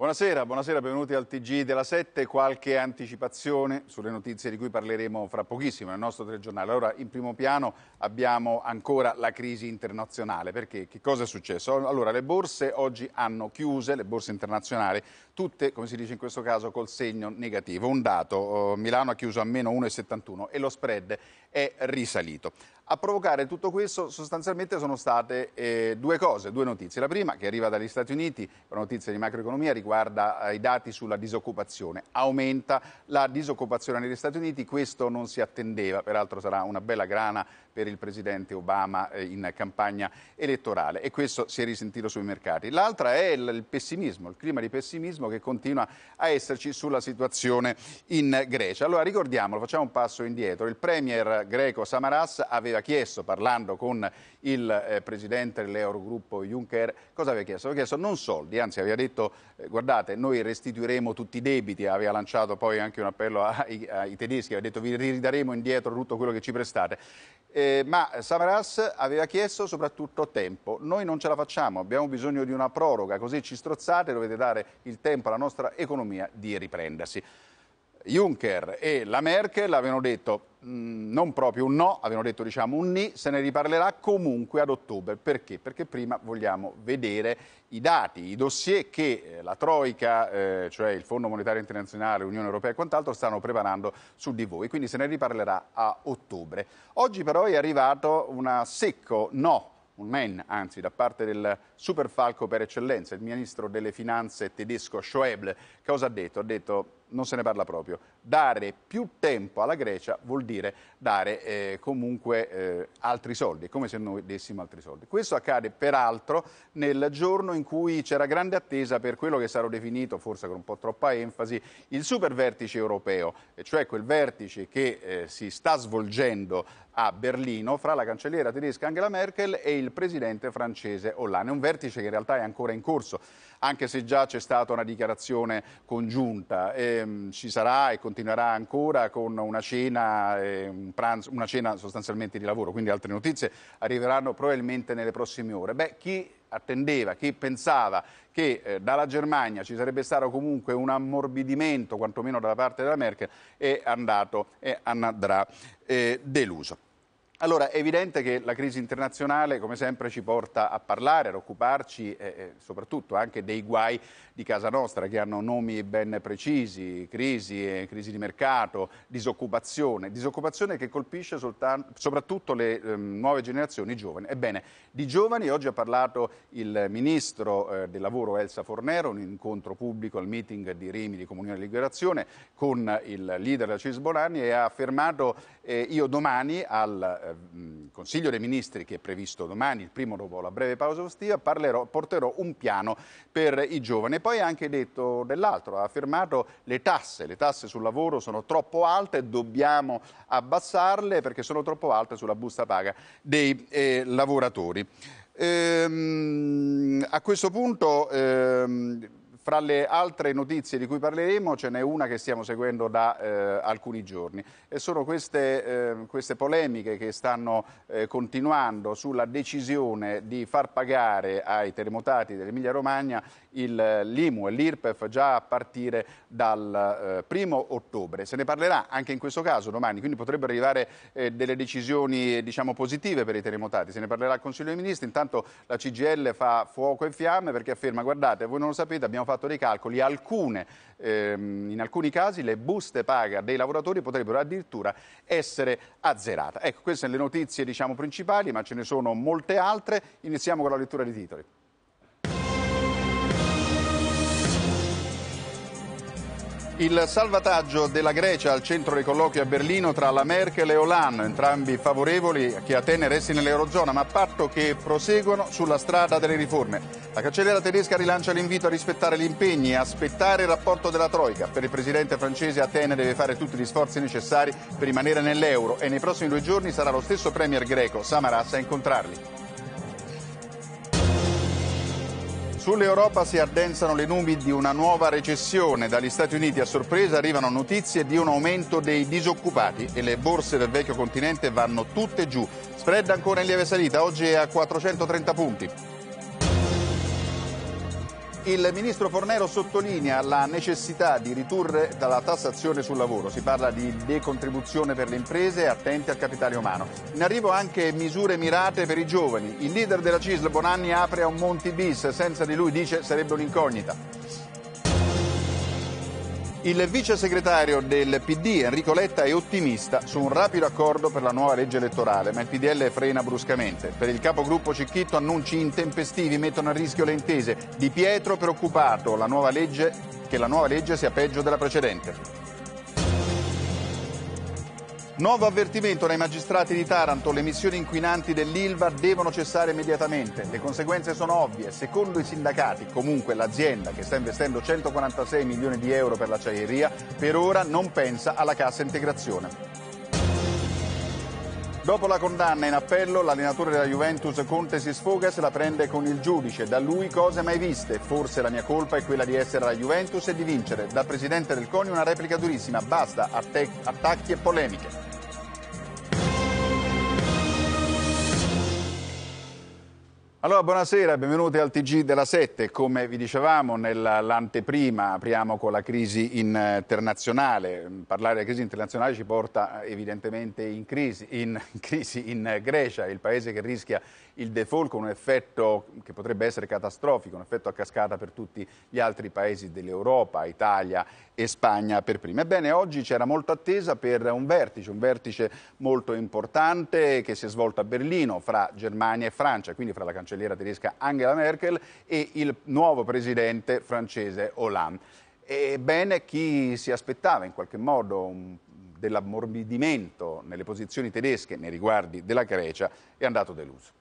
Buonasera, buonasera, benvenuti al TG della 7. Qualche anticipazione sulle notizie di cui parleremo fra pochissimo nel nostro telegiornale. Allora, in primo piano abbiamo ancora la crisi internazionale. Perché? Che cosa è successo? Allora, le borse oggi hanno chiuse, le borse internazionali, tutte, come si dice in questo caso, col segno negativo. Un dato, oh, Milano ha chiuso a meno 1,71 e lo spread è risalito. A provocare tutto questo sostanzialmente sono state eh, due cose, due notizie. La prima, che arriva dagli Stati Uniti, una notizia di macroeconomia, riguarda eh, i dati sulla disoccupazione. Aumenta la disoccupazione negli Stati Uniti, questo non si attendeva, peraltro sarà una bella grana per il presidente Obama eh, in campagna elettorale e questo si è risentito sui mercati. L'altra è il pessimismo, il clima di pessimismo che continua a esserci sulla situazione in Grecia. Allora ricordiamolo, facciamo un passo indietro. Il premier greco Samaras aveva chiesto, parlando con il eh, presidente dell'Eurogruppo Juncker, cosa aveva chiesto? Aveva chiesto non soldi, anzi aveva detto eh, guardate, noi restituiremo tutti i debiti, aveva lanciato poi anche un appello ai, ai tedeschi, aveva detto vi ridaremo indietro tutto quello che ci prestate. Eh, ma Samaras aveva chiesto soprattutto tempo. Noi non ce la facciamo, abbiamo bisogno di una proroga, così ci strozzate, dovete dare il tempo alla nostra economia di riprendersi. Juncker e la Merkel avevano detto Mm, non proprio un no, avevano detto diciamo un ni, se ne riparlerà comunque ad ottobre. Perché? Perché prima vogliamo vedere i dati, i dossier che eh, la Troica, eh, cioè il Fondo Monetario Internazionale, Unione Europea e quant'altro, stanno preparando su di voi. Quindi se ne riparlerà a ottobre. Oggi però è arrivato un secco no un men, anzi, da parte del superfalco per eccellenza, il ministro delle finanze tedesco Schäuble. Cosa ha detto? Ha detto non se ne parla proprio. Dare più tempo alla Grecia vuol dire dare eh, comunque eh, altri soldi, come se noi dessimo altri soldi. Questo accade peraltro nel giorno in cui c'era grande attesa per quello che sarà definito, forse con un po' troppa enfasi, il super vertice europeo, cioè quel vertice che eh, si sta svolgendo a Berlino fra la cancelliera tedesca Angela Merkel e il presidente francese Hollande. Un vertice che in realtà è ancora in corso, anche se già c'è stata una dichiarazione congiunta. Eh, Ehm, ci sarà e continuerà ancora con una cena, eh, un pranzo, una cena sostanzialmente di lavoro, quindi altre notizie arriveranno probabilmente nelle prossime ore. Beh, chi attendeva, chi pensava che eh, dalla Germania ci sarebbe stato comunque un ammorbidimento, quantomeno dalla parte della Merkel, è andato e andrà eh, deluso. Allora, è evidente che la crisi internazionale, come sempre, ci porta a parlare, ad occuparci eh, eh soprattutto anche dei guai di casa nostra che hanno nomi ben precisi, crisi, eh, crisi di mercato, disoccupazione, disoccupazione che colpisce soltanto, soprattutto le ehm, nuove generazioni giovani. Ebbene, di giovani oggi ha parlato il ministro eh, del lavoro Elsa Fornero, un incontro pubblico al meeting di Rimini, di Comunione e Liberazione con il leader della CIS Bolani e ha affermato eh, io domani al eh, Consiglio dei Ministri che è previsto domani, il primo dopo la breve pausa ostia, parlerò, porterò un piano per i giovani. Poi poi ha anche detto dell'altro, ha affermato le tasse, le tasse sul lavoro sono troppo alte, dobbiamo abbassarle perché sono troppo alte sulla busta paga dei eh, lavoratori. Ehm, a questo punto... Ehm, fra le altre notizie di cui parleremo ce n'è una che stiamo seguendo da eh, alcuni giorni e sono queste, eh, queste polemiche che stanno eh, continuando sulla decisione di far pagare ai terremotati dell'Emilia Romagna il eh, l'IMU e l'IRPEF già a partire dal eh, primo ottobre. Se ne parlerà anche in questo caso domani, quindi potrebbero arrivare eh, delle decisioni diciamo, positive per i terremotati. Se ne parlerà il Consiglio dei Ministri, intanto la CGL fa fuoco e fiamme perché afferma guardate, voi non lo sapete, abbiamo fatto dei calcoli, alcune, ehm, in alcuni casi le buste paga dei lavoratori potrebbero addirittura essere azzerate. Ecco, queste sono le notizie diciamo, principali, ma ce ne sono molte altre. Iniziamo con la lettura dei titoli. Il salvataggio della Grecia al centro dei colloqui a Berlino tra la Merkel e Hollande, entrambi favorevoli che Atene resti nell'Eurozona, ma a patto che proseguono sulla strada delle riforme. La cancelliera tedesca rilancia l'invito a rispettare gli impegni e aspettare il rapporto della Troica. Per il presidente francese Atene deve fare tutti gli sforzi necessari per rimanere nell'euro e nei prossimi due giorni sarà lo stesso premier greco Samaras a incontrarli. Sull'Europa si addensano le nubi di una nuova recessione. Dagli Stati Uniti a sorpresa arrivano notizie di un aumento dei disoccupati e le borse del vecchio continente vanno tutte giù. Spread ancora in lieve salita, oggi è a 430 punti. Il ministro Fornero sottolinea la necessità di ridurre dalla tassazione sul lavoro. Si parla di decontribuzione per le imprese attenti al capitale umano. In arrivo anche misure mirate per i giovani. Il leader della CISL Bonanni apre a un Monti bis, senza di lui dice sarebbe un'incognita. Il vice segretario del PD Enrico Letta è ottimista su un rapido accordo per la nuova legge elettorale, ma il PDL frena bruscamente. Per il capogruppo Cicchitto annunci intempestivi mettono a rischio le intese. Di Pietro preoccupato la legge, che la nuova legge sia peggio della precedente. Nuovo avvertimento dai magistrati di Taranto, le emissioni inquinanti dell'Ilva devono cessare immediatamente. Le conseguenze sono ovvie. Secondo i sindacati, comunque l'azienda che sta investendo 146 milioni di euro per l'acciaieria, per ora non pensa alla cassa integrazione. Dopo la condanna in appello, l'allenatore della Juventus Conte si sfoga e se la prende con il giudice. Da lui cose mai viste. Forse la mia colpa è quella di essere alla Juventus e di vincere. Da presidente del CONI una replica durissima. Basta attacchi e polemiche. Allora, buonasera, benvenuti al TG della 7. Come vi dicevamo nell'anteprima, apriamo con la crisi internazionale. Parlare di crisi internazionale ci porta eh, evidentemente in crisi, in, crisi in Grecia, il paese che rischia il default con un effetto che potrebbe essere catastrofico, un effetto a cascata per tutti gli altri paesi dell'Europa, Italia e Spagna per prima. Ebbene, oggi c'era molta attesa per un vertice, un vertice molto importante che si è svolto a Berlino fra Germania e Francia, quindi fra la cancelleria cancelliera tedesca Angela Merkel e il nuovo presidente francese Hollande. Ebbene, chi si aspettava in qualche modo un dell'ammorbidimento nelle posizioni tedesche nei riguardi della Grecia è andato deluso.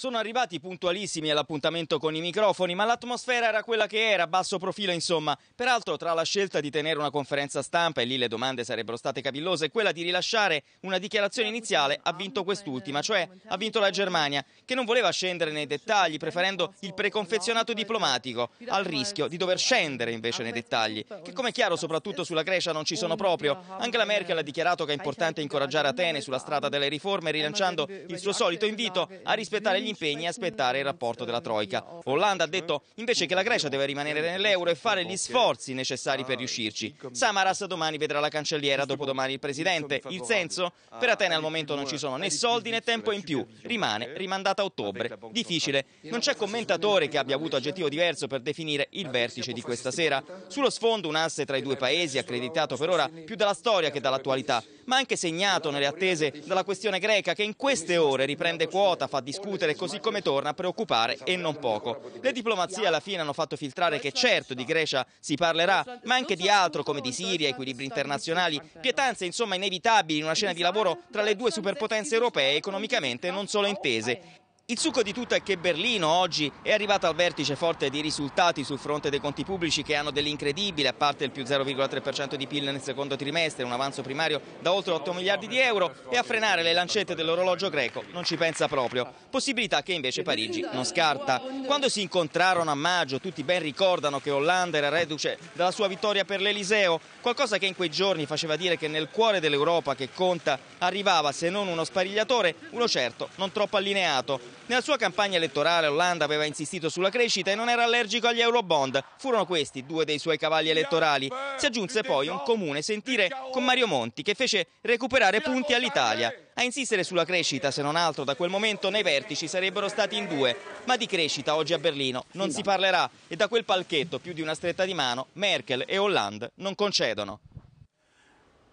Sono arrivati puntualissimi all'appuntamento con i microfoni, ma l'atmosfera era quella che era, basso profilo insomma. Peraltro tra la scelta di tenere una conferenza stampa, e lì le domande sarebbero state capillose, e quella di rilasciare una dichiarazione iniziale, ha vinto quest'ultima, cioè ha vinto la Germania, che non voleva scendere nei dettagli, preferendo il preconfezionato diplomatico, al rischio di dover scendere invece nei dettagli, che come è chiaro soprattutto sulla Grecia non ci sono proprio. Angela Merkel ha dichiarato che è importante incoraggiare Atene sulla strada delle riforme, rilanciando il suo solito invito a rispettare gli impegni e aspettare il rapporto della Troica. Hollande ha detto invece che la Grecia deve rimanere nell'euro e fare gli sforzi necessari per riuscirci. Samaras domani vedrà la cancelliera, dopodomani il presidente. Il senso? Ah, per Atene al momento non ci sono né soldi né tempo in più. Rimane eh? rimandata a ottobre. Difficile. Non c'è commentatore che abbia avuto aggettivo diverso per definire il vertice di questa sera. Sullo sfondo un asse tra i due paesi accreditato per ora più dalla storia che dall'attualità ma anche segnato nelle attese dalla questione greca che in queste ore riprende quota, fa discutere così come torna a preoccupare e non poco. Le diplomazie alla fine hanno fatto filtrare che certo di Grecia si parlerà, ma anche di altro come di Siria, equilibri internazionali, pietanze insomma inevitabili in una scena di lavoro tra le due superpotenze europee economicamente non solo intese. Il succo di tutto è che Berlino oggi è arrivata al vertice forte di risultati sul fronte dei conti pubblici che hanno dell'incredibile, a parte il più 0,3% di PIL nel secondo trimestre, un avanzo primario da oltre 8 miliardi di euro e a frenare le lancette dell'orologio greco non ci pensa proprio, possibilità che invece Parigi non scarta. Quando si incontrarono a maggio tutti ben ricordano che Hollande era reduce dalla sua vittoria per l'Eliseo, qualcosa che in quei giorni faceva dire che nel cuore dell'Europa che conta arrivava se non uno sparigliatore, uno certo non troppo allineato. Nella sua campagna elettorale Hollande aveva insistito sulla crescita e non era allergico agli eurobond. Furono questi due dei suoi cavalli elettorali. Si aggiunse poi un comune sentire con Mario Monti che fece recuperare punti all'Italia. A insistere sulla crescita, se non altro da quel momento, nei vertici sarebbero stati in due. Ma di crescita oggi a Berlino non si parlerà e da quel palchetto, più di una stretta di mano, Merkel e Hollande non concedono.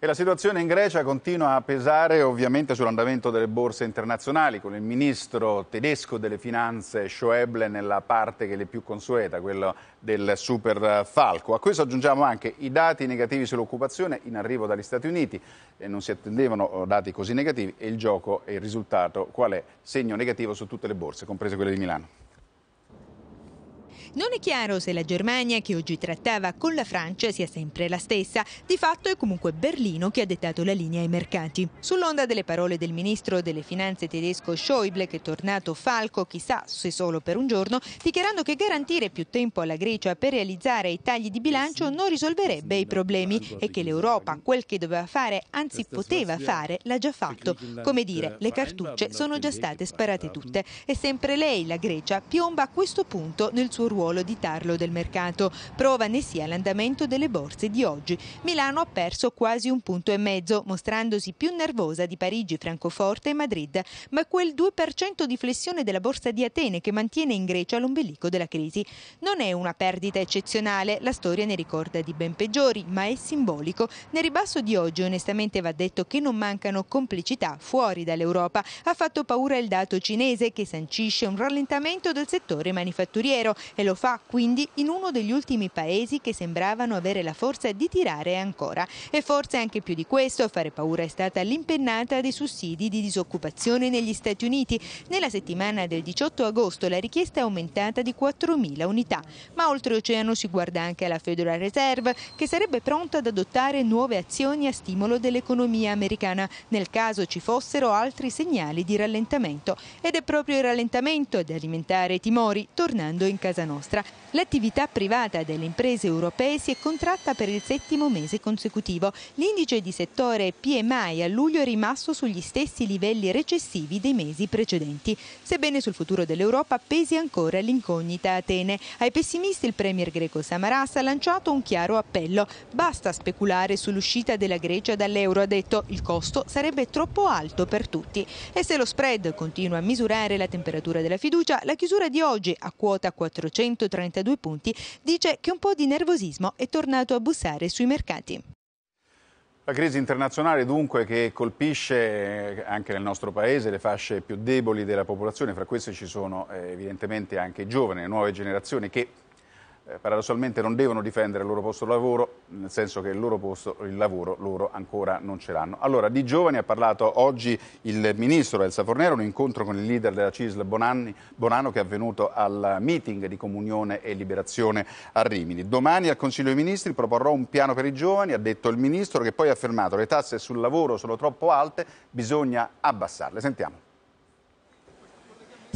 E la situazione in Grecia continua a pesare ovviamente sull'andamento delle borse internazionali, con il ministro tedesco delle finanze Schäuble nella parte che è più consueta, quella del super falco. A questo aggiungiamo anche i dati negativi sull'occupazione in arrivo dagli Stati Uniti, e non si attendevano oh, dati così negativi, e il gioco e il risultato qual è? Segno negativo su tutte le borse, comprese quelle di Milano. Non è chiaro se la Germania che oggi trattava con la Francia sia sempre la stessa, di fatto è comunque Berlino che ha dettato la linea ai mercati. Sull'onda delle parole del ministro delle finanze tedesco Schäuble, che è tornato falco chissà se solo per un giorno, dichiarando che garantire più tempo alla Grecia per realizzare i tagli di bilancio non risolverebbe i problemi e che l'Europa quel che doveva fare, anzi poteva fare, l'ha già fatto. Come dire, le cartucce sono già state sparate tutte e sempre lei, la Grecia, piomba a questo punto nel suo ruolo ruolo di tarlo del mercato. Prova ne sia l'andamento delle borse di oggi. Milano ha perso quasi un punto e mezzo, mostrandosi più nervosa di Parigi, Francoforte e Madrid, ma quel 2% di flessione della borsa di Atene che mantiene in Grecia l'ombelico della crisi. Non è una perdita eccezionale, la storia ne ricorda di ben peggiori, ma è simbolico. Nel ribasso di oggi onestamente va detto che non mancano complicità fuori dall'Europa. Ha fatto paura il dato cinese che sancisce un rallentamento del settore manifatturiero e lo fa quindi in uno degli ultimi paesi che sembravano avere la forza di tirare ancora. E forse anche più di questo a fare paura è stata l'impennata dei sussidi di disoccupazione negli Stati Uniti. Nella settimana del 18 agosto la richiesta è aumentata di 4.000 unità, ma oltreoceano si guarda anche alla Federal Reserve che sarebbe pronta ad adottare nuove azioni a stimolo dell'economia americana nel caso ci fossero altri segnali di rallentamento. Ed è proprio il rallentamento ad alimentare i timori tornando in casa nostra nostra, l'attività privata delle imprese europee si è contratta per il settimo mese consecutivo. L'indice di settore PMI a luglio è rimasto sugli stessi livelli recessivi dei mesi precedenti, sebbene sul futuro dell'Europa pesi ancora l'incognita Atene. Ai pessimisti il premier greco Samaras ha lanciato un chiaro appello. Basta speculare sull'uscita della Grecia dall'euro, ha detto. Il costo sarebbe troppo alto per tutti. E se lo spread continua a misurare la temperatura della fiducia, la chiusura di oggi a quota 400 132 punti, dice che un po' di nervosismo è tornato a bussare sui mercati. La crisi internazionale dunque che colpisce anche nel nostro paese le fasce più deboli della popolazione, fra queste ci sono eh, evidentemente anche i giovani, le nuove generazioni che eh, paradossalmente non devono difendere il loro posto di lavoro, nel senso che il loro posto, il lavoro loro ancora non ce l'hanno. Allora, di giovani ha parlato oggi il ministro Elsa Fornero, un incontro con il leader della CISL Bonanni, Bonano che è avvenuto al meeting di comunione e liberazione a Rimini. Domani al Consiglio dei Ministri proporrò un piano per i giovani, ha detto il ministro che poi ha affermato che le tasse sul lavoro sono troppo alte, bisogna abbassarle. Sentiamo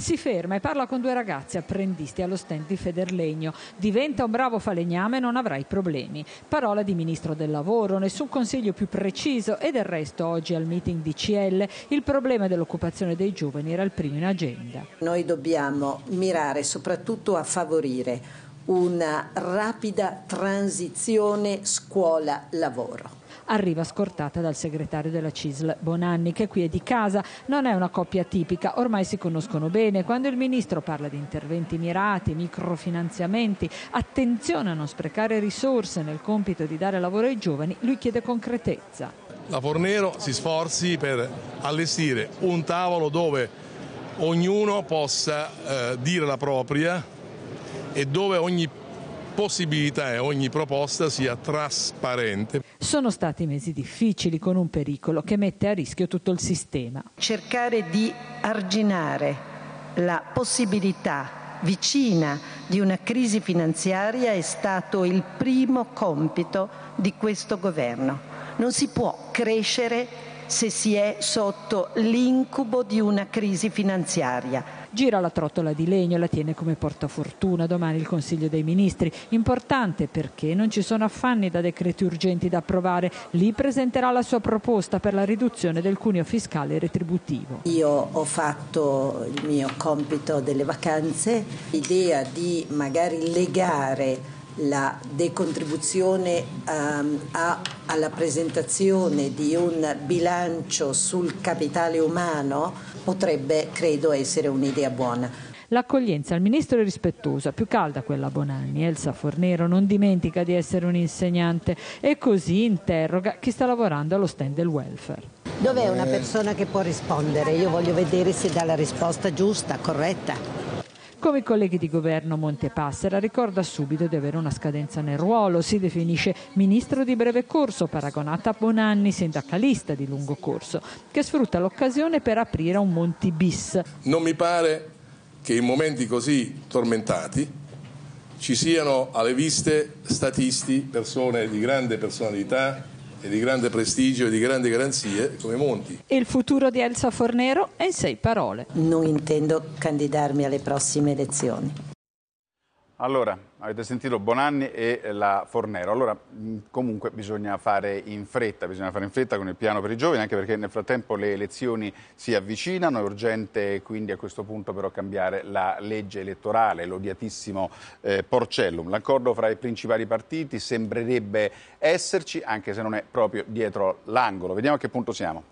si ferma e parla con due ragazzi apprendisti allo stand di Federlegno. Diventa un bravo falegname e non avrai problemi. Parola di Ministro del Lavoro, nessun consiglio più preciso e del resto oggi al meeting di CL il problema dell'occupazione dei giovani era il primo in agenda. Noi dobbiamo mirare soprattutto a favorire una rapida transizione scuola-lavoro arriva scortata dal segretario della CISL Bonanni che qui è di casa, non è una coppia tipica, ormai si conoscono bene, quando il ministro parla di interventi mirati, microfinanziamenti, attenzione a non sprecare risorse nel compito di dare lavoro ai giovani, lui chiede concretezza. La Fornero si sforzi per allestire un tavolo dove ognuno possa eh, dire la propria e dove ogni possibilità e ogni proposta sia trasparente. Sono stati mesi difficili con un pericolo che mette a rischio tutto il sistema. Cercare di arginare la possibilità vicina di una crisi finanziaria è stato il primo compito di questo governo. Non si può crescere se si è sotto l'incubo di una crisi finanziaria gira la trottola di legno e la tiene come portafortuna domani il Consiglio dei Ministri. Importante perché non ci sono affanni da decreti urgenti da approvare. Lì presenterà la sua proposta per la riduzione del cuneo fiscale retributivo. Io ho fatto il mio compito delle vacanze, l'idea di magari legare la decontribuzione um, a, alla presentazione di un bilancio sul capitale umano potrebbe, credo, essere un'idea buona. L'accoglienza al ministro è rispettosa, più calda quella Bonanni. Elsa Fornero non dimentica di essere un'insegnante e così interroga chi sta lavorando allo stand del welfare. Dov'è una persona che può rispondere? Io voglio vedere se dà la risposta giusta, corretta. Come i colleghi di governo Montepassera ricorda subito di avere una scadenza nel ruolo, si definisce ministro di breve corso, paragonata a Bonanni, sindacalista di lungo corso, che sfrutta l'occasione per aprire un Monti bis. Non mi pare che in momenti così tormentati ci siano alle viste statisti, persone di grande personalità, e di grande prestigio e di grandi garanzie come Monti. Il futuro di Elsa Fornero è in sei parole. Non intendo candidarmi alle prossime elezioni. Allora, Avete sentito Bonanni e la Fornero. Allora, mm, comunque bisogna fare in fretta, bisogna fare in fretta con il piano per i giovani, anche perché nel frattempo le elezioni si avvicinano, è urgente quindi a questo punto però cambiare la legge elettorale, l'odiatissimo eh, Porcellum. L'accordo fra i principali partiti sembrerebbe esserci, anche se non è proprio dietro l'angolo. Vediamo a che punto siamo.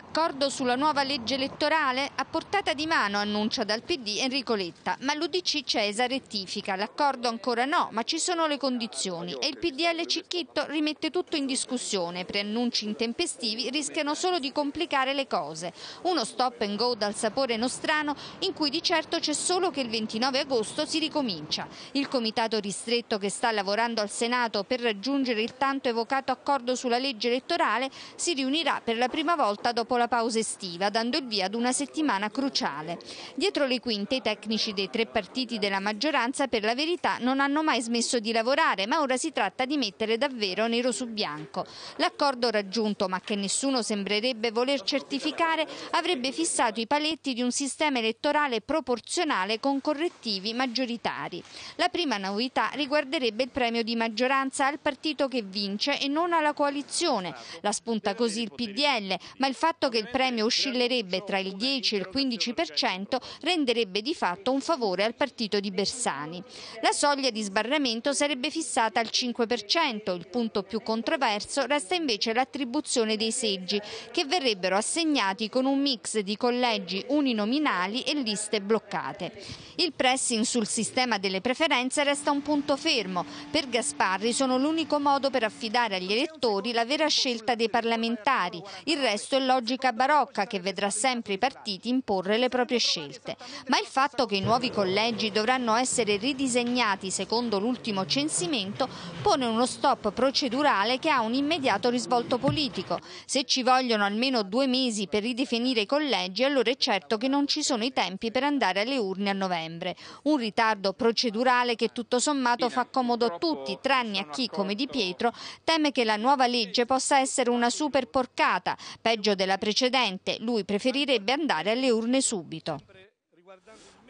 Accordo sulla nuova legge elettorale? A portata di mano, annuncia dal PD Enrico Letta. Ma l'Udc Cesare rettifica. L'accordo ancora no, ma ci sono le condizioni. E il PDL Cicchitto rimette tutto in discussione. Preannunci intempestivi rischiano solo di complicare le cose. Uno stop and go dal sapore nostrano in cui di certo c'è solo che il 29 agosto si ricomincia. Il comitato ristretto che sta lavorando al Senato per raggiungere il tanto evocato accordo sulla legge elettorale si riunirà per la prima volta dopo dopo la pausa estiva, dando il via ad una settimana cruciale. Dietro le quinte i tecnici dei tre partiti della maggioranza per la verità non hanno mai smesso di lavorare, ma ora si tratta di mettere davvero nero su bianco. L'accordo raggiunto, ma che nessuno sembrerebbe voler certificare, avrebbe fissato i paletti di un sistema elettorale proporzionale con correttivi maggioritari. La prima novità riguarderebbe il premio di maggioranza al partito che vince e non alla coalizione. La spunta così il PDL, ma il fatto fatto che il premio oscillerebbe tra il 10 e il 15% renderebbe di fatto un favore al partito di Bersani. La soglia di sbarramento sarebbe fissata al 5%, il punto più controverso resta invece l'attribuzione dei seggi, che verrebbero assegnati con un mix di collegi uninominali e liste bloccate. Il pressing sul sistema delle preferenze resta un punto fermo. Per Gasparri sono l'unico modo per affidare agli elettori la vera scelta dei parlamentari. Il resto è logico logica barocca che vedrà sempre i partiti imporre le proprie scelte. Ma il fatto che i nuovi collegi dovranno essere ridisegnati secondo l'ultimo censimento pone uno stop procedurale che ha un immediato risvolto politico. Se ci vogliono almeno due mesi per ridefinire i collegi, allora è certo che non ci sono i tempi per andare alle urne a novembre. Un ritardo procedurale che tutto sommato fa comodo a tutti, tranne a chi, come Di Pietro, teme che la nuova legge possa essere una superporcata, peggio della la precedente. Lui preferirebbe andare alle urne subito.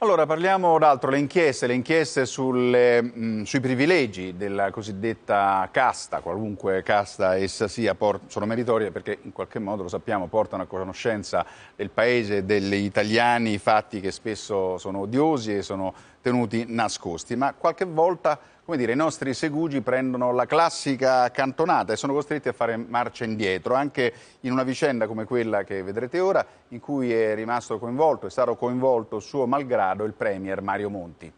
Allora parliamo d'altro, le inchieste, le inchieste sulle, mh, mm, sui privilegi della cosiddetta casta, qualunque casta essa sia, sono meritorie perché in qualche modo lo sappiamo, portano a conoscenza del paese, degli italiani, fatti che spesso sono odiosi e sono tenuti nascosti, ma qualche volta come dire, i nostri segugi prendono la classica cantonata e sono costretti a fare marcia indietro, anche in una vicenda come quella che vedrete ora, in cui è rimasto coinvolto, è stato coinvolto suo malgrado il Premier Mario Monti.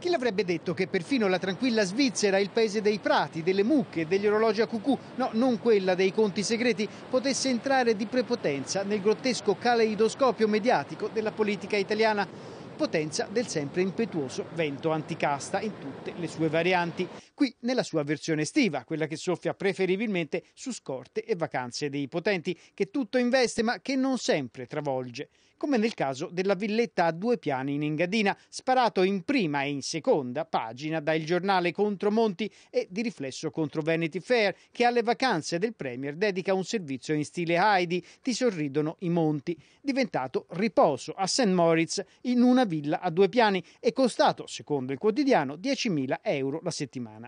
Chi l'avrebbe detto che perfino la tranquilla Svizzera, il paese dei prati, delle mucche, degli orologi a cucù, no, non quella dei conti segreti, potesse entrare di prepotenza nel grottesco caleidoscopio mediatico della politica italiana? potenza del sempre impetuoso vento anticasta in tutte le sue varianti qui nella sua versione estiva, quella che soffia preferibilmente su scorte e vacanze dei potenti, che tutto investe ma che non sempre travolge, come nel caso della villetta a due piani in Engadina, sparato in prima e in seconda pagina dal giornale contro Monti e di riflesso contro Vanity Fair, che alle vacanze del Premier dedica un servizio in stile Heidi, ti sorridono i monti, diventato riposo a St. Moritz in una villa a due piani e costato, secondo il quotidiano, 10.000 euro la settimana.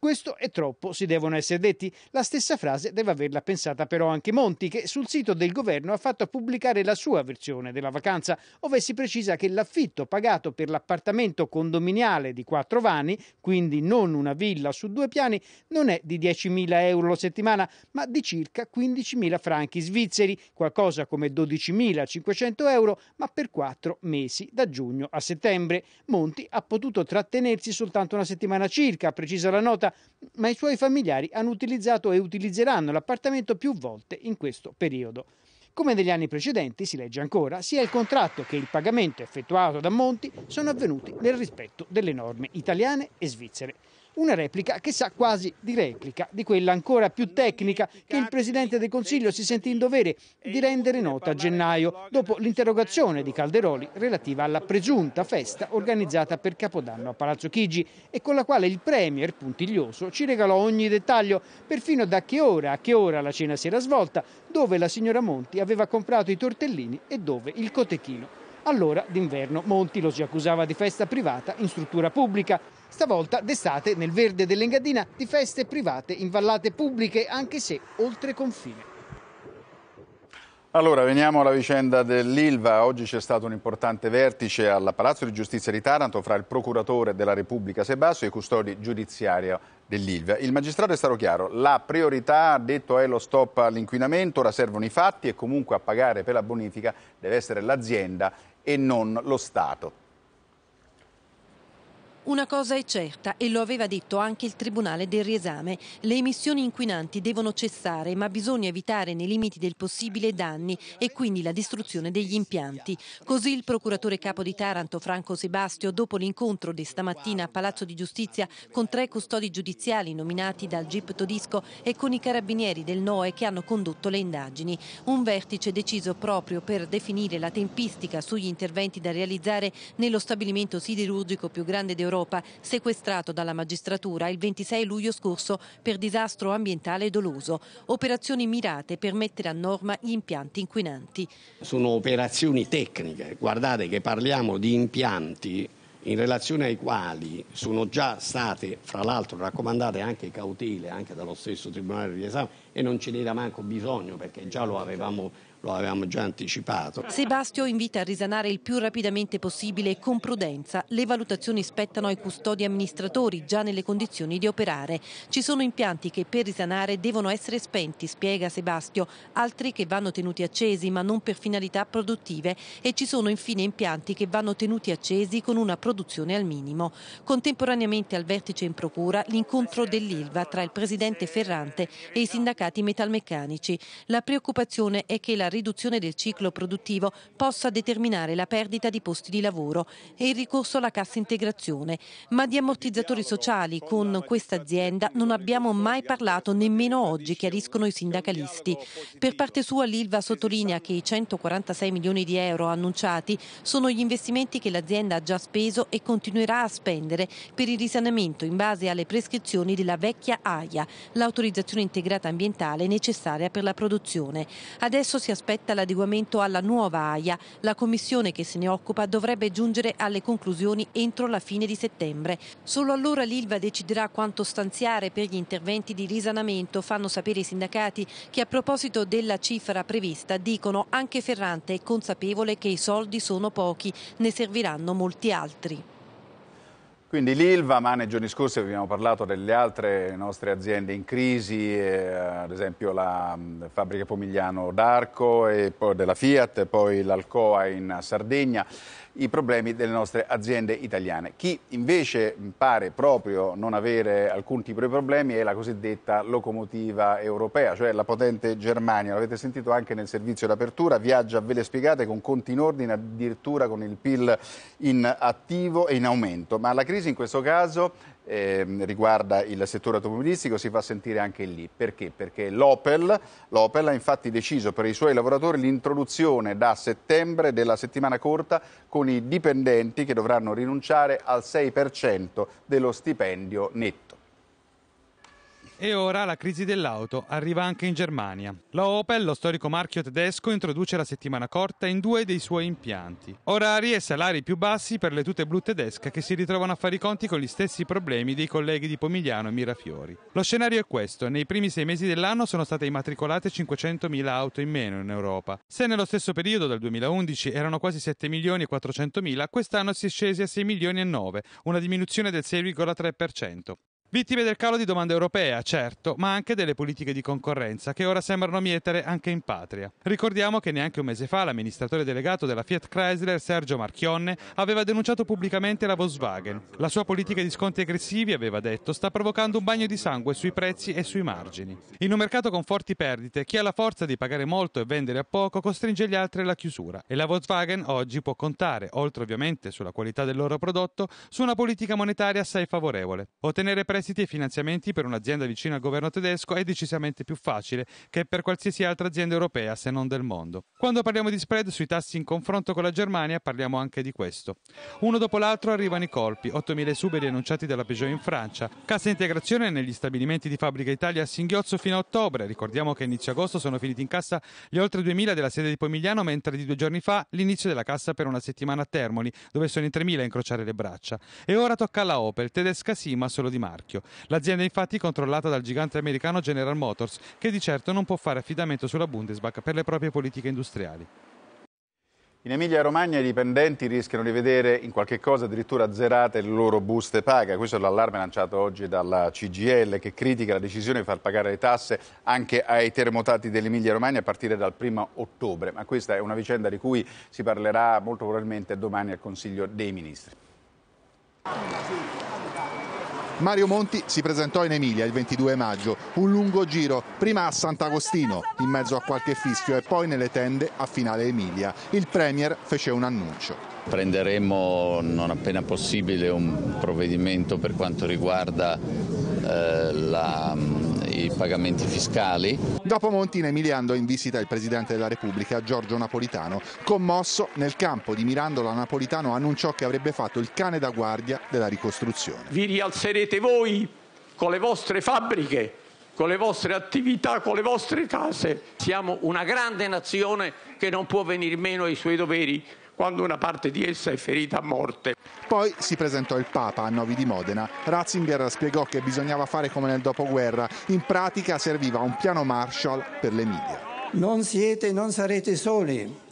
Questo è troppo, si devono essere detti. La stessa frase deve averla pensata però anche Monti, che sul sito del governo ha fatto pubblicare la sua versione della vacanza, ove si precisa che l'affitto pagato per l'appartamento condominiale di quattro vani, quindi non una villa su due piani, non è di 10.000 euro la settimana, ma di circa 15.000 franchi svizzeri, qualcosa come 12.500 euro, ma per quattro mesi, da giugno a settembre. Monti ha potuto trattenersi soltanto una settimana circa, precisa la nota, ma i suoi familiari hanno utilizzato e utilizzeranno l'appartamento più volte in questo periodo. Come negli anni precedenti, si legge ancora, sia il contratto che il pagamento effettuato da Monti sono avvenuti nel rispetto delle norme italiane e svizzere. Una replica che sa quasi di replica, di quella ancora più tecnica che il Presidente del Consiglio si sentì in dovere di rendere nota a gennaio, dopo l'interrogazione di Calderoli relativa alla presunta festa organizzata per Capodanno a Palazzo Chigi e con la quale il Premier, puntiglioso, ci regalò ogni dettaglio, perfino da che ora a che ora la cena si era svolta, dove la signora Monti aveva comprato i tortellini e dove il cotechino allora, d'inverno, Monti lo si accusava di festa privata in struttura pubblica. Stavolta, d'estate, nel verde dell'Engadina, di feste private in vallate pubbliche, anche se oltre confine. Allora, veniamo alla vicenda dell'Ilva. Oggi c'è stato un importante vertice al Palazzo di Giustizia di Taranto fra il procuratore della Repubblica Sebasso e i custodi giudiziari dell'Ilva. Il magistrato è stato chiaro, la priorità, detto è lo stop all'inquinamento, ora servono i fatti e comunque a pagare per la bonifica deve essere l'azienda e non lo Stato. Una cosa è certa e lo aveva detto anche il Tribunale del riesame, le emissioni inquinanti devono cessare ma bisogna evitare nei limiti del possibile danni e quindi la distruzione degli impianti. Così il procuratore capo di Taranto Franco Sebastio dopo l'incontro di stamattina a Palazzo di Giustizia con tre custodi giudiziali nominati dal GIP Todisco e con i carabinieri del NOE che hanno condotto le indagini. Un vertice deciso proprio per definire la tempistica sugli interventi da realizzare nello stabilimento siderurgico più grande d'Europa Europa, sequestrato dalla magistratura il 26 luglio scorso per disastro ambientale doloso. Operazioni mirate per mettere a norma gli impianti inquinanti. Sono operazioni tecniche, guardate che parliamo di impianti in relazione ai quali sono già state, fra l'altro, raccomandate anche cautele anche dallo stesso Tribunale di esame e non ce n'era manco bisogno perché già lo avevamo lo avevamo già anticipato. Sebastio invita a risanare il più rapidamente possibile e con prudenza. Le valutazioni spettano ai custodi amministratori già nelle condizioni di operare. Ci sono impianti che per risanare devono essere spenti, spiega Sebastio, altri che vanno tenuti accesi ma non per finalità produttive e ci sono infine impianti che vanno tenuti accesi con una produzione al minimo. Contemporaneamente al vertice in procura l'incontro dell'ILVA tra il presidente Ferrante e i sindacati metalmeccanici. La preoccupazione è che la riduzione del ciclo produttivo possa determinare la perdita di posti di lavoro e il ricorso alla cassa integrazione, ma di ammortizzatori sociali con questa azienda non abbiamo mai parlato nemmeno oggi, chiariscono i sindacalisti. Per parte sua l'Ilva sottolinea che i 146 milioni di euro annunciati sono gli investimenti che l'azienda ha già speso e continuerà a spendere per il risanamento in base alle prescrizioni della vecchia AIA, l'autorizzazione integrata ambientale necessaria per la produzione. Adesso si assume aspetta l'adeguamento alla nuova AIA. La commissione che se ne occupa dovrebbe giungere alle conclusioni entro la fine di settembre. Solo allora l'Ilva deciderà quanto stanziare per gli interventi di risanamento, fanno sapere i sindacati che a proposito della cifra prevista dicono anche Ferrante è consapevole che i soldi sono pochi, ne serviranno molti altri. Quindi l'Ilva, ma nei giorni scorsi abbiamo parlato delle altre nostre aziende in crisi, eh, ad esempio la mh, mm, fabbrica Pomigliano d'Arco, e poi della Fiat, poi l'Alcoa in Sardegna i problemi delle nostre aziende italiane. Chi invece pare proprio non avere alcun tipo di problemi è la cosiddetta locomotiva europea, cioè la potente Germania. L'avete sentito anche nel servizio d'apertura, viaggia a vele spiegate con conti in ordine, addirittura con il PIL in attivo e in aumento. Ma la crisi in questo caso ehm, riguarda il settore automobilistico si fa sentire anche lì. Perché? Perché l'Opel, l'Opel ha infatti deciso per i suoi lavoratori l'introduzione da settembre della settimana corta con i dipendenti che dovranno rinunciare al 6% dello stipendio netto. E ora la crisi dell'auto arriva anche in Germania. La Opel, lo storico marchio tedesco, introduce la settimana corta in due dei suoi impianti. Orari e salari più bassi per le tute blu tedesche che si ritrovano a fare i conti con gli stessi problemi dei colleghi di Pomigliano e Mirafiori. Lo scenario è questo: nei primi sei mesi dell'anno sono state immatricolate 500.000 auto in meno in Europa. Se nello stesso periodo, dal 2011, erano quasi 7 milioni e 400.000, quest'anno si è scesi a 6 milioni e 9, una diminuzione del 6,3%. Vittime del calo di domanda europea, certo, ma anche delle politiche di concorrenza che ora sembrano mietere anche in patria. Ricordiamo che neanche un mese fa l'amministratore delegato della Fiat Chrysler, Sergio Marchionne, aveva denunciato pubblicamente la Volkswagen. La sua politica di sconti aggressivi, aveva detto, sta provocando un bagno di sangue sui prezzi e sui margini. In un mercato con forti perdite, chi ha la forza di pagare molto e vendere a poco costringe gli altri alla chiusura e la Volkswagen oggi può contare, oltre ovviamente sulla qualità del loro prodotto, su una politica monetaria assai favorevole. Ottenere prezzi prestiti e finanziamenti per un'azienda vicina al governo tedesco è decisamente più facile che per qualsiasi altra azienda europea se non del mondo. Quando parliamo di spread sui tassi in confronto con la Germania parliamo anche di questo. Uno dopo l'altro arrivano i colpi, 8.000 esuberi annunciati dalla Peugeot in Francia, cassa integrazione negli stabilimenti di Fabbrica Italia a singhiozzo fino a ottobre, ricordiamo che inizio agosto sono finiti in cassa gli oltre 2.000 della sede di Pomigliano, mentre di due giorni fa l'inizio della cassa per una settimana a Termoli, dove sono in 3.000 a incrociare le braccia. E ora tocca alla Opel, tedesca sì ma solo di marca specchio. L'azienda infatti controllata dal gigante americano General Motors, che di certo non può fare affidamento sulla Bundesbank per le proprie politiche industriali. In Emilia-Romagna i dipendenti rischiano di vedere in qualche cosa addirittura zerate le loro buste paga. Questo è l'allarme lanciato oggi dalla CGL che critica la decisione di far pagare le tasse anche ai terremotati dell'Emilia-Romagna a partire dal 1 ottobre. Ma questa è una vicenda di cui si parlerà molto probabilmente domani al Consiglio dei Ministri. Mario Monti si presentò in Emilia il 22 maggio, un lungo giro, prima a Sant'Agostino, in mezzo a qualche fischio e poi nelle tende a Finale Emilia. Il Premier fece un annuncio. Prenderemo non appena possibile un provvedimento per quanto riguarda eh, la pagamenti fiscali. Dopo Monti, in Emilia andò in visita il Presidente della Repubblica, Giorgio Napolitano. Commosso, nel campo di Mirandola Napolitano annunciò che avrebbe fatto il cane da guardia della ricostruzione. Vi rialzerete voi con le vostre fabbriche, con le vostre attività, con le vostre case. Siamo una grande nazione che non può venire meno ai suoi doveri quando una parte di essa è ferita a morte. Poi si presentò il Papa a Novi di Modena. Ratzinger spiegò che bisognava fare come nel dopoguerra. In pratica serviva un piano Marshall per l'Emilia. Non siete non sarete soli.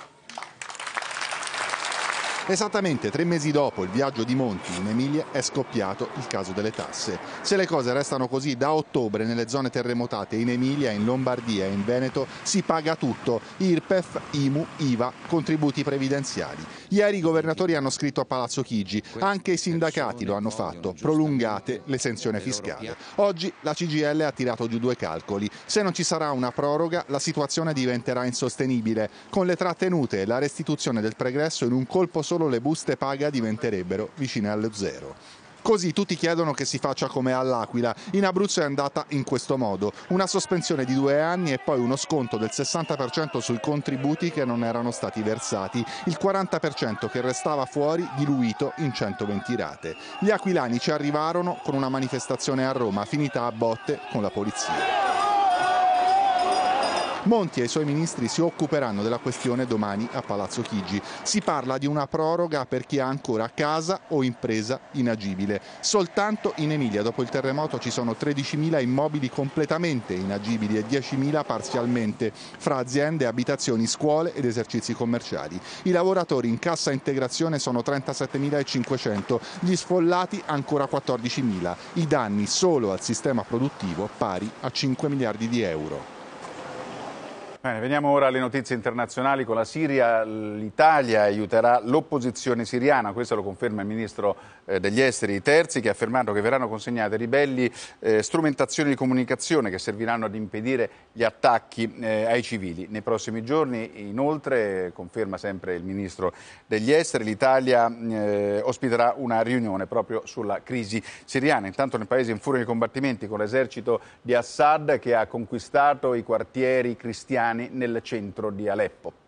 Esattamente tre mesi dopo il viaggio di Monti in Emilia è scoppiato il caso delle tasse. Se le cose restano così da ottobre nelle zone terremotate in Emilia, in Lombardia e in Veneto si paga tutto, IRPEF, IMU, IVA, contributi previdenziali. Ieri i governatori hanno scritto a Palazzo Chigi, anche i sindacati lo hanno fatto, prolungate l'esenzione fiscale. Oggi la CGL ha tirato giù due calcoli, se non ci sarà una proroga la situazione diventerà insostenibile, con le trattenute e la restituzione del pregresso in un colpo solo solo le buste paga diventerebbero vicine allo zero. Così tutti chiedono che si faccia come all'Aquila. In Abruzzo è andata in questo modo. Una sospensione di due anni e poi uno sconto del 60% sui contributi che non erano stati versati, il 40% che restava fuori diluito in 120 rate. Gli aquilani ci arrivarono con una manifestazione a Roma finita a botte con la polizia. Monti e i suoi ministri si occuperanno della questione domani a Palazzo Chigi. Si parla di una proroga per chi ha ancora casa o impresa inagibile. Soltanto in Emilia dopo il terremoto ci sono 13.000 immobili completamente inagibili e 10.000 parzialmente fra aziende, abitazioni, scuole ed esercizi commerciali. I lavoratori in cassa integrazione sono 37.500, gli sfollati ancora 14.000. I danni solo al sistema produttivo pari a 5 miliardi di euro. Bene, veniamo ora alle notizie internazionali. Con la Siria l'Italia aiuterà l'opposizione siriana, questo lo conferma il ministro eh, degli esteri Terzi che ha affermato che verranno consegnate ai ribelli eh, strumentazioni di comunicazione che serviranno ad impedire gli attacchi eh, ai civili. Nei prossimi giorni inoltre, conferma sempre il ministro degli esteri, l'Italia eh, ospiterà una riunione proprio sulla crisi siriana. Intanto nel paese in furia di combattimenti con l'esercito di Assad che ha conquistato i quartieri cristiani italiani nel centro di Aleppo.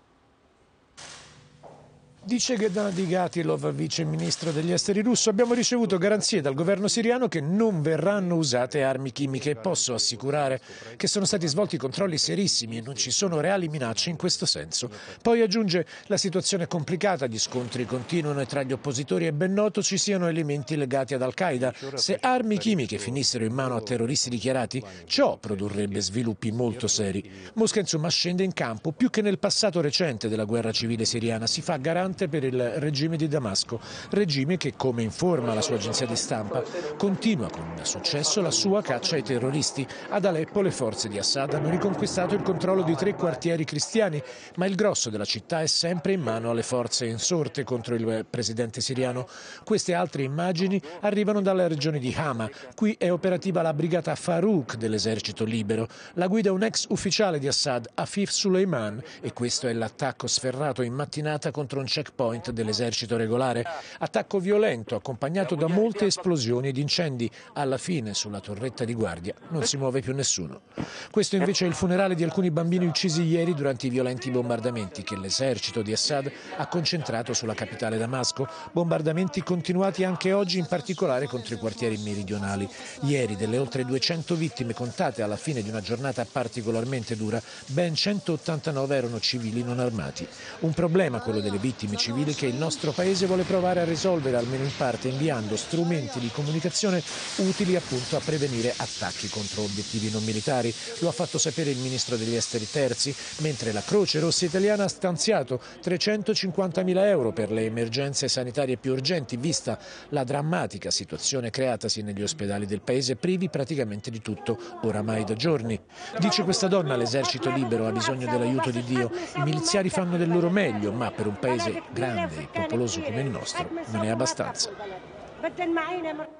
Dice Ghedana Digatilov, vice ministro degli esteri russo, abbiamo ricevuto garanzie dal governo siriano che non verranno usate armi chimiche e posso assicurare che sono stati svolti controlli serissimi e non ci sono reali minacce in questo senso. Poi aggiunge la situazione è complicata, gli scontri continuano e tra gli oppositori è ben noto ci siano elementi legati ad Al-Qaeda. Se armi chimiche finissero in mano a terroristi dichiarati, ciò produrrebbe sviluppi molto seri. Mosca insomma scende in campo più che nel passato recente della guerra civile siriana, si fa garante importante per il regime di Damasco, regime che, come informa la sua agenzia di stampa, continua con successo la sua caccia ai terroristi. Ad Aleppo le forze di Assad hanno riconquistato il controllo di tre quartieri cristiani, ma il grosso della città è sempre in mano alle forze insorte contro il presidente siriano. Queste altre immagini arrivano dalla regione di Hama. Qui è operativa la brigata Farouk dell'esercito libero. La guida un ex ufficiale di Assad, Afif Suleiman, e questo è l'attacco sferrato in mattinata contro un centro checkpoint dell'esercito regolare. Attacco violento accompagnato da molte esplosioni ed incendi. Alla fine sulla torretta di guardia non si muove più nessuno. Questo invece è il funerale di alcuni bambini uccisi ieri durante i violenti bombardamenti che l'esercito di Assad ha concentrato sulla capitale Damasco. Bombardamenti continuati anche oggi in particolare contro i quartieri meridionali. Ieri delle oltre 200 vittime contate alla fine di una giornata particolarmente dura, ben 189 erano civili non armati. Un problema quello delle vittime regime civile che il nostro Paese vuole provare a risolvere almeno in parte inviando strumenti di comunicazione utili appunto a prevenire attacchi contro obiettivi non militari. Lo ha fatto sapere il ministro degli esteri terzi, mentre la Croce Rossa italiana ha stanziato 350.000 euro per le emergenze sanitarie più urgenti, vista la drammatica situazione creatasi negli ospedali del Paese, privi praticamente di tutto oramai da giorni. Dice questa donna, l'esercito libero ha bisogno dell'aiuto di Dio, i miliziari fanno del loro meglio, ma per un Paese grande e popoloso come il nostro non è abbastanza.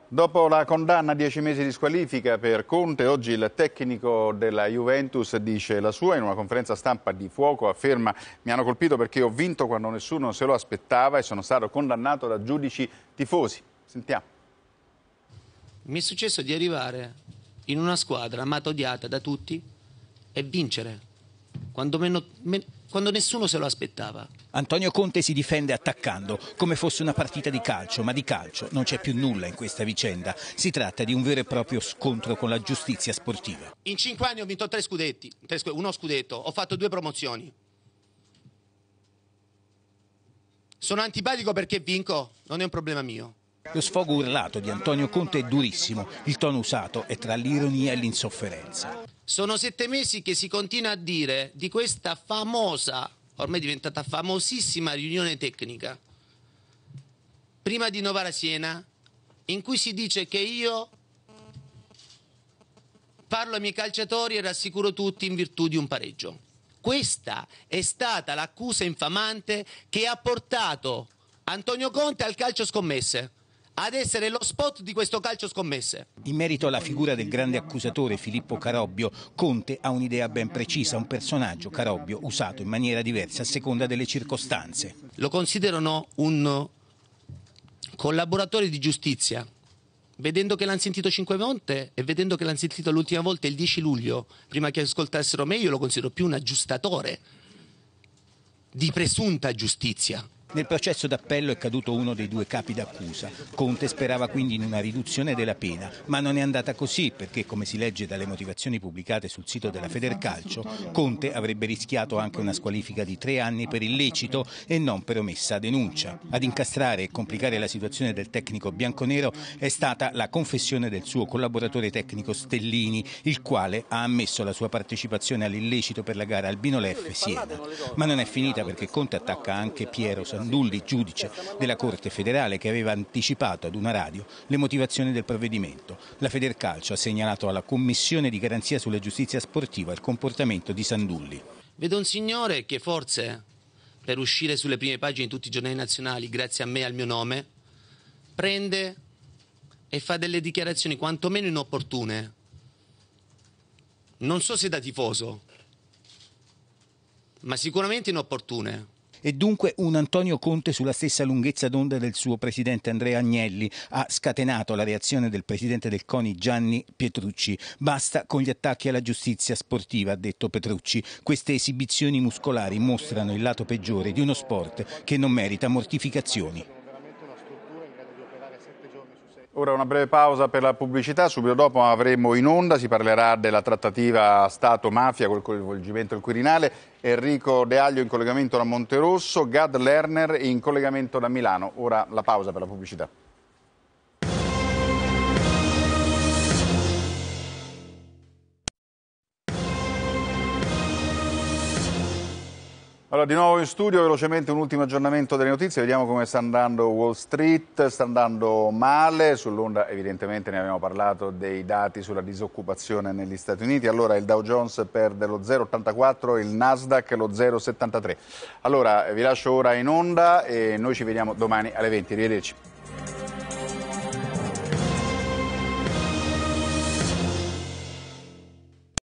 Dopo la condanna a dieci mesi di squalifica per Conte, oggi il tecnico della Juventus dice la sua in una conferenza stampa di fuoco, afferma mi hanno colpito perché ho vinto quando nessuno se lo aspettava e sono stato condannato da giudici tifosi. Sentiamo. Mi è successo di arrivare in una squadra amata odiata da tutti e vincere. Quando meno, quando nessuno se lo aspettava. Antonio Conte si difende attaccando, come fosse una partita di calcio, ma di calcio non c'è più nulla in questa vicenda. Si tratta di un vero e proprio scontro con la giustizia sportiva. In cinque anni ho vinto tre scudetti, tre sc- uno scudetto, ho fatto due promozioni. Sono antipatico perché vinco, non è un problema mio. Lo sfogo urlato di Antonio Conte è durissimo, il tono usato è tra l'ironia e l'insofferenza. Sono sette mesi che si continua a dire di questa famosa, ormai diventata famosissima riunione tecnica, prima di Novara Siena, in cui si dice che io parlo ai miei calciatori e rassicuro tutti in virtù di un pareggio. Questa è stata l'accusa infamante che ha portato Antonio Conte al calcio scommesse ad essere lo spot di questo calcio scommesse. In merito alla figura del grande accusatore Filippo Carobbio, Conte ha un'idea ben precisa, un personaggio Carobbio usato in maniera diversa a seconda delle circostanze. Lo considerano un collaboratore di giustizia. Vedendo che l'hanno sentito cinque volte e vedendo che l'hanno sentito l'ultima volta il 10 luglio, prima che ascoltassero me, io lo considero più un aggiustatore di presunta giustizia. Nel processo d'appello è caduto uno dei due capi d'accusa. Conte sperava quindi in una riduzione della pena, ma non è andata così perché, come si legge dalle motivazioni pubblicate sul sito della Federcalcio, Conte avrebbe rischiato anche una squalifica di tre anni per illecito e non per omessa denuncia. Ad incastrare e complicare la situazione del tecnico bianconero è stata la confessione del suo collaboratore tecnico Stellini, il quale ha ammesso la sua partecipazione all'illecito per la gara Albino Leffe-Siena. Ma non è finita perché Conte attacca anche Piero San Bandulli, giudice della Corte federale che aveva anticipato ad una radio le motivazioni del provvedimento. La Federcalcio ha segnalato alla Commissione di garanzia sulla giustizia sportiva il comportamento di Sandulli. Vedo un signore che forse per uscire sulle prime pagine di tutti i giornali nazionali, grazie a me e al mio nome, prende e fa delle dichiarazioni quantomeno inopportune. Non so se da tifoso, ma sicuramente inopportune e dunque un Antonio Conte sulla stessa lunghezza d'onda del suo presidente Andrea Agnelli ha scatenato la reazione del presidente del CONI Gianni Pietrucci. Basta con gli attacchi alla giustizia sportiva, ha detto Petrucci. Queste esibizioni muscolari mostrano il lato peggiore di uno sport che non merita mortificazioni. Ora una breve pausa per la pubblicità, subito dopo avremo in onda, si parlerà della trattativa Stato-Mafia col coinvolgimento del Quirinale, Enrico De Aglio in collegamento da Monterosso, Gad Lerner in collegamento da Milano. Ora la pausa per la pubblicità. Allora, di nuovo in studio, velocemente un ultimo aggiornamento delle notizie, vediamo come sta andando Wall Street, sta andando male, sull'onda evidentemente ne abbiamo parlato dei dati sulla disoccupazione negli Stati Uniti, allora il Dow Jones perde lo 0,84, il Nasdaq lo 0,73. Allora, vi lascio ora in onda e noi ci vediamo domani alle 20, arrivederci.